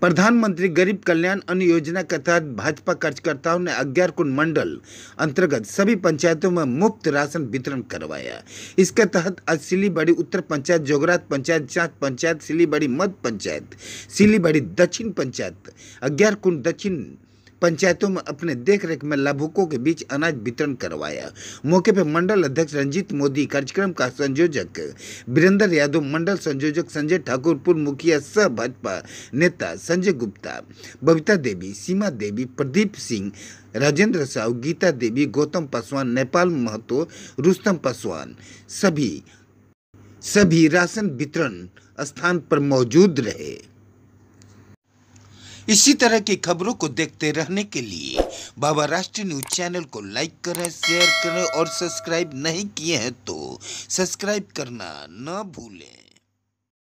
प्रधानमंत्री गरीब कल्याण अन्न योजना के तहत भाजपा कार्यकर्ताओं ने अग्ञार कुंड मंडल अंतर्गत सभी पंचायतों में मुफ्त राशन वितरण करवाया इसके तहत आज सिलीबड़ी उत्तर पंचायत जोगरात पंचायत चाँच पंचायत सिलीबड़ी मध्य पंचायत सिलीबड़ी दक्षिण पंचायत अग्ञार कुंड दक्षिण पंचायतों में अपने देख रेख में लाभुकों के बीच अनाज वितरण करवाया मौके पर मंडल अध्यक्ष रंजीत मोदी कार्यक्रम का संयोजक वीरेंद्र यादव मंडल संयोजक संजय ठाकुर पूर्व मुखिया सह भाजपा नेता संजय गुप्ता बबीता देवी सीमा देवी प्रदीप सिंह राजेंद्र साहु गीता देवी गौतम पासवान नेपाल महतो रुस्तम पासवान सभी सभी राशन वितरण स्थान पर मौजूद रहे इसी तरह की खबरों को देखते रहने के लिए बाबा राष्ट्रीय न्यूज चैनल को लाइक करें शेयर करें और सब्सक्राइब नहीं किए हैं तो सब्सक्राइब करना न भूलें